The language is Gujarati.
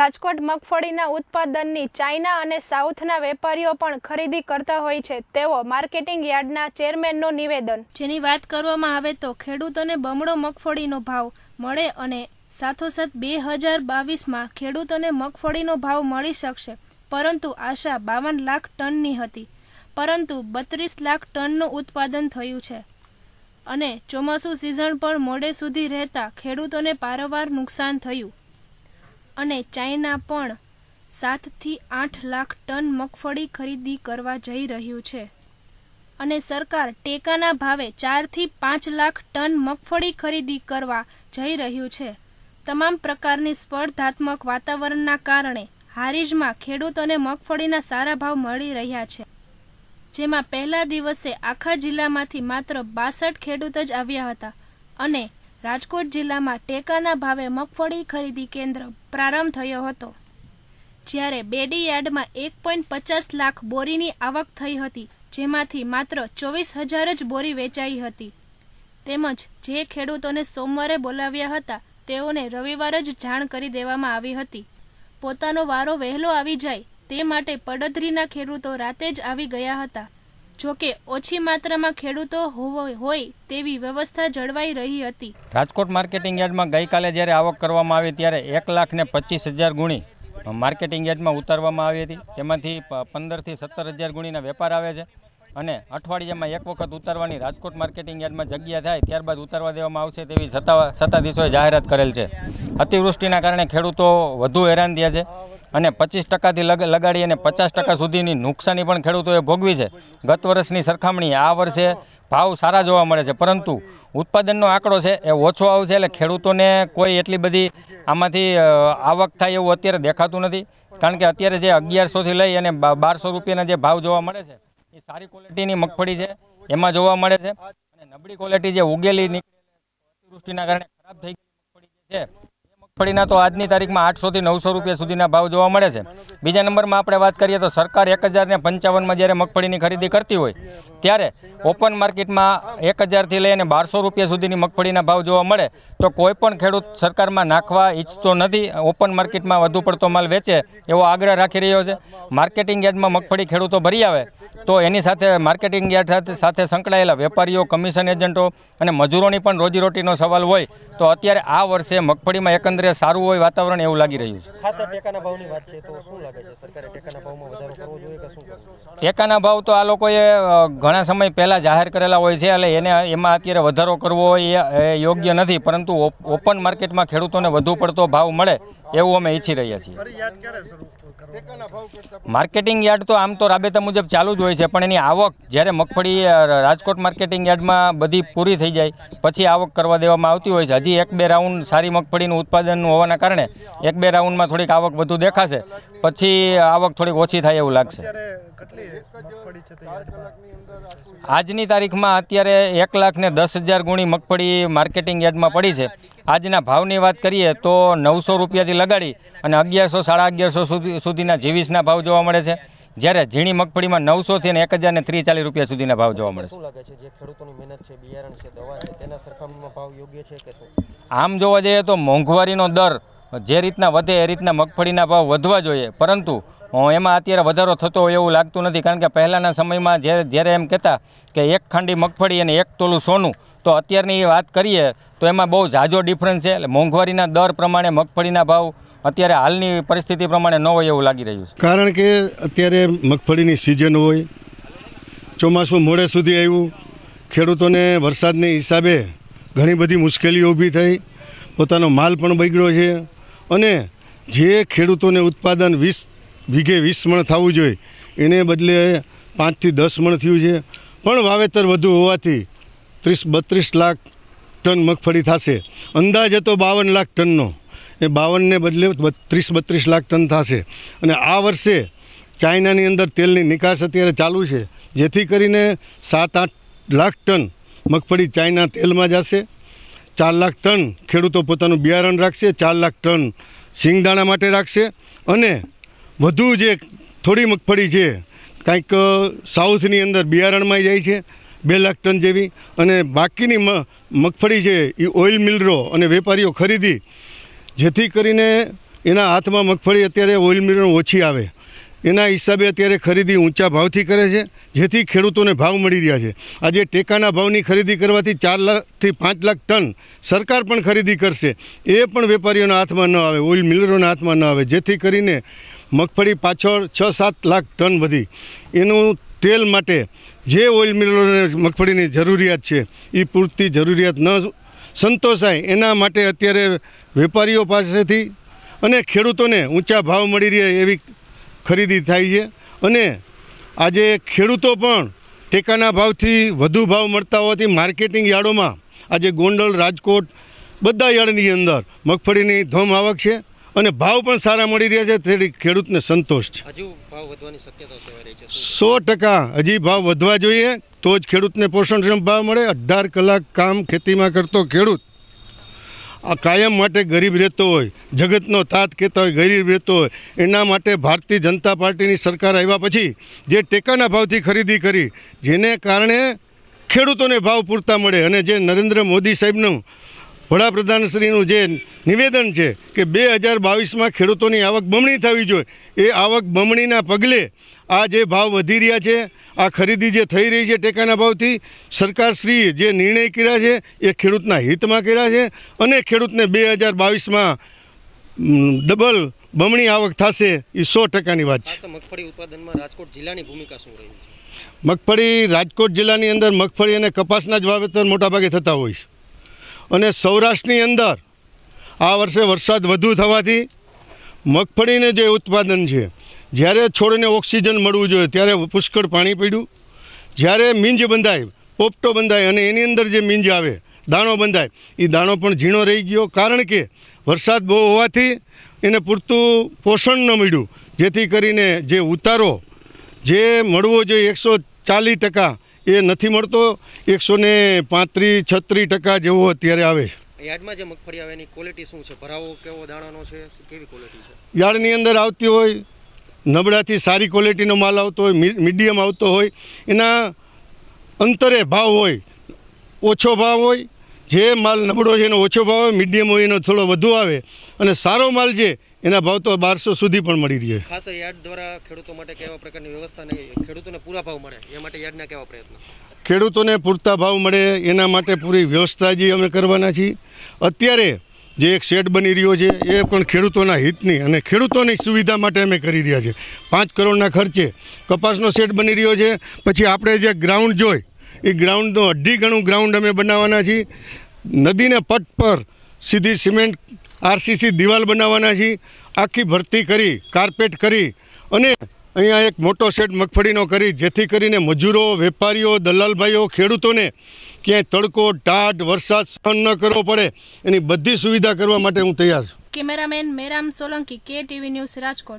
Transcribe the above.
રાજકોટ મગફળીના ઉત્પાદનની ચાઇના અને સાઉથના વેપારીઓ પણ ખરીદી કરતા હોય છે તેઓ માર્કેટિંગ યાર્ડના ચેરમેનનું નિવેદન જેની વાત કરવામાં આવે તો ખેડૂતોને બમણો મગફળીનો ભાવ મળે અને સાથોસાથ બે હજાર બાવીસમાં ખેડૂતોને મગફળીનો ભાવ મળી શકશે પરંતુ આશા બાવન લાખ ટનની હતી પરંતુ બત્રીસ લાખ ટનનું ઉત્પાદન થયું છે અને ચોમાસું સિઝન પણ મોડે સુધી રહેતા ખેડૂતોને પારવાર નુકસાન થયું અને ચાઇના પણ સાતથી આઠ લાખ ટન મગફળી ખરીદી કરવા જઈ રહ્યું છે અને સરકાર ટેકાના ભાવે ચારથી પાંચ લાખ ટન મગફળી ખરીદી કરવા જઈ રહ્યું છે તમામ પ્રકારની સ્પર્ધાત્મક વાતાવરણના કારણે હારીજમાં ખેડૂતોને મગફળીના સારા ભાવ મળી રહ્યા છે જેમાં પહેલા દિવસે આખા જિલ્લામાંથી માત્ર બાસઠ ખેડૂત જ આવ્યા હતા અને રાજકોટ જિલ્લામાં ટેકાના ભાવે મગફળી ખરીદી કેન્દ્ર પ્રારંભ થયો હતો જ્યારે બેડી યાર્ડમાં એક પોઈન્ટ પચાસ લાખ બોરીની આવક થઈ હતી જેમાંથી માત્ર ચોવીસ હજાર જ બોરી વેચાઈ હતી તેમજ જે ખેડૂતોને સોમવારે બોલાવ્યા હતા તેઓને રવિવાર જ જાણ કરી દેવામાં આવી હતી પોતાનો વારો વહેલો આવી જાય તે માટે પડધરીના ખેડૂતો રાતે જ આવી ગયા હતા જોકે ઓછી માત્રામાં ખેડૂતો હોય તેવી વ્યવસ્થા જળવાઈ રહી હતી રાજકોટ માર્કેટિંગ યાર્ડમાં ગઈકાલે જ્યારે આવક કરવામાં આવી ત્યારે એક લાખ ને પચીસ હજાર ગુણી માર્કેટિંગ યાર્ડમાં ઉતારવામાં આવી હતી તેમાંથી પંદરથી સત્તર હજાર ગુણીના વેપાર આવે છે અને અઠવાડિયામાં એક વખત ઉતારવાની રાજકોટ માર્કેટિંગ યાર્ડમાં જગ્યા થાય ત્યારબાદ ઉતારવા દેવામાં આવશે તેવી સત્તાધીશોએ જાહેરાત કરેલ છે અતિવૃષ્ટિના કારણે ખેડૂતો વધુ હેરાન થયા છે અને પચીસ ટકાથી લગાડી અને પચાસ ટકા સુધીની નુકસાની પણ ખેડૂતોએ ભોગવી છે ગત વર્ષની સરખામણી આ વર્ષે ભાવ સારા જોવા મળે છે પરંતુ ઉત્પાદનનો આંકડો છે એ ઓછો આવશે એટલે ખેડૂતોને કોઈ એટલી બધી આમાંથી આવક થાય એવું અત્યારે દેખાતું નથી કારણ કે અત્યારે જે અગિયારસોથી લઈ અને બારસો રૂપિયાના જે ભાવ જોવા મળે છે એ સારી ક્વોલિટીની મગફળી છે એમાં જોવા મળે છે અને નબળી ક્વોલિટી જે ઉગેલી અતિવૃષ્ટિના કારણે ખરાબ થઈ ગઈ મગફળી છે મગફળીના તો આજની તારીખમાં આઠસોથી નવસો રૂપિયા સુધીના ભાવ જોવા મળે છે બીજા નંબરમાં આપણે વાત કરીએ તો સરકાર એક હજારને પંચાવનમાં જ્યારે મગફળીની ખરીદી કરતી હોય ત્યારે ઓપન માર્કેટમાં એક હજારથી લઈને બારસો રૂપિયા સુધીની મગફળીના ભાવ જોવા મળે તો કોઈપણ ખેડૂત સરકારમાં નાખવા ઈચ્છતો નથી ઓપન માર્કેટમાં વધુ પડતો માલ વેચે એવો આગ્રહ રાખી રહ્યો છે માર્કેટિંગ યાર્ડમાં મગફળી ખેડૂતો ભરી આવે તો એની સાથે માર્કેટિંગ યાર્ડ સાથે સંકળાયેલા વેપારીઓ કમિશન એજન્ટો અને મજૂરોની પણ રોજીરોટીનો સવાલ હોય તો અત્યારે આ વર્ષે મગફળીમાં એકંદરે સારું હોય વાતાવરણ એવું લાગી રહ્યું છે શું લાગે ટેકાના ભાવ તો આ લોકોએ ઘણા સમય પહેલાં જાહેર કરેલા હોય છે એટલે એને એમાં અત્યારે વધારો કરવો એ યોગ્ય નથી પરંતુ ઓપન માર્કેટમાં ખેડૂતોને વધુ પડતો ભાવ મળે એવું અમે ઈચ્છી રહ્યા છીએ માર્કેટિંગ યાર્ડ તો આમ તો રાબેતા મુજબ ચાલુ જ હોય છે પણ એની આવક જ્યારે મગફળી રાજકોટ માર્કેટિંગ યાર્ડમાં બધી પૂરી થઈ જાય પછી આવક કરવા દેવામાં આવતી હોય છે હજી એક બે રાઉન્ડ સારી મગફળીનું ઉત્પાદન હોવાના કારણે એક બે રાઉન્ડમાં થોડીક આવક વધુ દેખાશે પછી આવક થોડીક ઓછી થાય એવું લાગશે આજની તારીખમાં અત્યારે એક લાખ ને દસ હજાર ગુણી મગફળી માર્કેટિંગ યાર્ડમાં પડી છે આજના ભાવની વાત કરીએ તો નવસો રૂપિયાથી લગાડી અને અગિયારસો સાડા અગિયારસો સુધીના જીવીસના ભાવ જોવા મળે છે જ્યારે ઝીણી મગફળીમાં નવસોથી અને એક હજાર ને ત્રીસ ચાલીસ રૂપિયા સુધીના ભાવ જોવા મળે આમ જોવા જઈએ તો મોંઘવારીનો દર જે રીતના વધે એ રીતના મગફળીના ભાવ વધવા જોઈએ પરંતુ એમાં અત્યારે વધારો થતો હોય એવું લાગતું નથી કારણ કે પહેલાંના સમયમાં જ્યારે જ્યારે એમ કહેતા કે એક ખાંડી મગફળી અને એક તોલું સોનું તો અત્યારની એ વાત કરીએ તો એમાં બહુ ઝાઝો ડિફરન્સ છે એટલે મોંઘવારીના દર પ્રમાણે મગફળીના ભાવ અત્યારે હાલની પરિસ્થિતિ પ્રમાણે ન હોય એવું લાગી રહ્યું છે કારણ કે અત્યારે મગફળીની સિઝન હોય ચોમાસું મોડે સુધી આવ્યું ખેડૂતોને વરસાદને હિસાબે ઘણી બધી મુશ્કેલીઓ ઊભી થઈ પોતાનો માલ પણ બગડ્યો છે અને જે ખેડૂતોને ઉત્પાદન વીસ વીઘે વીસ મણ થવું જોઈએ એને બદલે પાંચથી દસ મણ થયું છે પણ વાવેતર વધુ હોવાથી ત્રીસ બત્રીસ લાખ ટન મગફળી થશે અંદાજ હતો બાવન લાખ ટનનો એ બાવનને બદલે ત્રીસ બત્રીસ લાખ ટન થશે અને આ વર્ષે ચાઇનાની અંદર તેલની નિકાસ અત્યારે ચાલુ છે જેથી કરીને સાત આઠ લાખ ટન મગફળી ચાઇના તેલમાં જશે ચાર લાખ ટન ખેડૂતો પોતાનું બિયારણ રાખશે ચાર લાખ ટન સિંગદાણા માટે રાખશે અને વધુ જે થોડી મગફળી છે કાંઈક સાઉથની અંદર બિયારણમાં જાય છે બે લાખ ટન જેવી અને બાકીની મગફળી છે એ ઓઇલ મિલરો અને વેપારીઓ ખરીદી જેથી કરીને એના હાથમાં મગફળી અત્યારે ઓઇલ મિલરો ઓછી આવે એના હિસાબે અત્યારે ખરીદી ઊંચા ભાવથી કરે છે જેથી ખેડૂતોને ભાવ મળી રહ્યા છે આજે ટેકાના ભાવની ખરીદી કરવાથી ચાર લાખથી પાંચ લાખ ટન સરકાર પણ ખરીદી કરશે એ પણ વેપારીઓના હાથમાં ન આવે ઓઇલ મિલરોના હાથમાં ન આવે જેથી કરીને મગફળી પાછળ છ સાત લાખ ટન વધી એનું તેલ માટે જે ઓઇલ મિલોને મગફળીની જરૂરિયાત છે એ પૂરતી જરૂરિયાત ન સંતોષાય એના માટે અત્યારે વેપારીઓ પાસેથી અને ખેડૂતોને ઊંચા ભાવ મળી રહે એવી ખરીદી થાય છે અને આજે ખેડૂતો પણ ટેકાના ભાવથી વધુ ભાવ મળતા હોવાથી માર્કેટિંગ યાર્ડોમાં આજે ગોંડલ રાજકોટ બધા યાર્ડની અંદર મગફળીની ધોમ આવક છે અને ભાવ પણ સારા મળી રહ્યા છે તેથી ખેડૂતને સંતોષ છે ભાવ સો ટકા હજી ભાવ વધવા જોઈએ તો જ ખેડૂતને પોષણક્ષમ ભાવ મળે અઢાર કલાક કામ ખેતીમાં કરતો ખેડૂત આ કાયમ માટે ગરીબ રહેતો હોય જગતનો તાત કહેતા હોય ગરીબ રહેતો હોય એના માટે ભારતીય જનતા પાર્ટીની સરકાર આવ્યા પછી જે ટેકાના ભાવથી ખરીદી કરી જેને કારણે ખેડૂતોને ભાવ પૂરતા મળે અને જે નરેન્દ્ર મોદી સાહેબનું વડાપ્રધાનશ્રીનું જે નિવેદન છે કે બે હજાર બાવીસમાં ખેડૂતોની આવક બમણી થવી જોઈએ એ આવક બમણીના પગલે આ જે ભાવ વધી રહ્યા છે આ ખરીદી જે થઈ રહી છે ટેકાના ભાવથી સરકારશ્રીએ જે નિર્ણય કર્યા છે એ ખેડૂતના હિતમાં કર્યા છે અને ખેડૂતને બે હજાર બાવીસમાં ડબલ બમણી આવક થશે એ સો ટકાની વાત છે મગફળી ઉત્પાદનમાં રાજકોટ જિલ્લાની ભૂમિકા શું રહી છે મગફળી રાજકોટ જિલ્લાની અંદર મગફળી અને કપાસના જ વાવેતર મોટાભાગે થતા હોય છે અને સૌરાષ્ટ્રની અંદર આ વર્ષે વરસાદ વધુ થવાથી મગફળીને જે ઉત્પાદન છે જ્યારે છોડને ઓક્સિજન મળવું જોઈએ ત્યારે પુષ્કળ પાણી પીડ્યું જ્યારે મીંજ બંધાય પોપટો બંધાય અને એની અંદર જે મીંજ આવે દાણો બંધાય એ દાણો પણ ઝીણો રહી ગયો કારણ કે વરસાદ બહુ હોવાથી એને પૂરતું પોષણ ન મળ્યું જેથી કરીને જે ઉતારો જે મળવો જોઈએ એકસો ચાલીસ ટકા એ નથી મળતો એકસો ને પાંત્રીસ છત્રીસ ટકા જેવો અત્યારે આવે છે ક્વોલિટી યાર્ડની અંદર આવતી હોય નબળાથી સારી ક્વોલિટીનો માલ આવતો હોય મીડિયમ આવતો હોય એના અંતરે ભાવ હોય ઓછો ભાવ હોય જે માલ નબળો છે એનો ઓછો ભાવ હોય મીડિયમ હોય એનો થોડો વધુ આવે અને સારો માલ છે એના ભાવ તો બારસો સુધી પણ મળી રહે ખાસ યાર્ડ દ્વારા ખેડૂતો માટે કેવા પ્રકારની વ્યવસ્થા ખેડૂતોને પૂરા ભાવ મળે એ માટે યાર્ડના કેવા પ્રયત્નો ખેડૂતોને પૂરતા ભાવ મળે એના માટે પૂરી વ્યવસ્થા જે અમે કરવાના છીએ અત્યારે જે એક શેડ બની રહ્યો છે એ પણ ખેડૂતોના હિતની અને ખેડૂતોની સુવિધા માટે અમે કરી રહ્યા છીએ પાંચ કરોડના ખર્ચે કપાસનો શેડ બની રહ્યો છે પછી આપણે જે ગ્રાઉન્ડ જોઈ એ ગ્રાઉન્ડનો અઢી ગણું ગ્રાઉન્ડ અમે બનાવવાના છીએ નદીને પટ પર સીધી સિમેન્ટ આરસીસી દિવાલ બનાવવાના છીએ આખી ભરતી કરી કાર્પેટ કરી અને અહીંયા એક મોટો શેડ મગફળીનો કરી જેથી કરીને મજૂરો વેપારીઓ દલાલભાઈઓ ખેડૂતોને ક્યાંય તડકો ટાઢ વરસાદ સહન ન કરવો પડે એની બધી સુવિધા કરવા માટે હું તૈયાર છું કેમેરામેન મેરામ સોલંકી કે ટીવી ન્યૂઝ રાજકોટ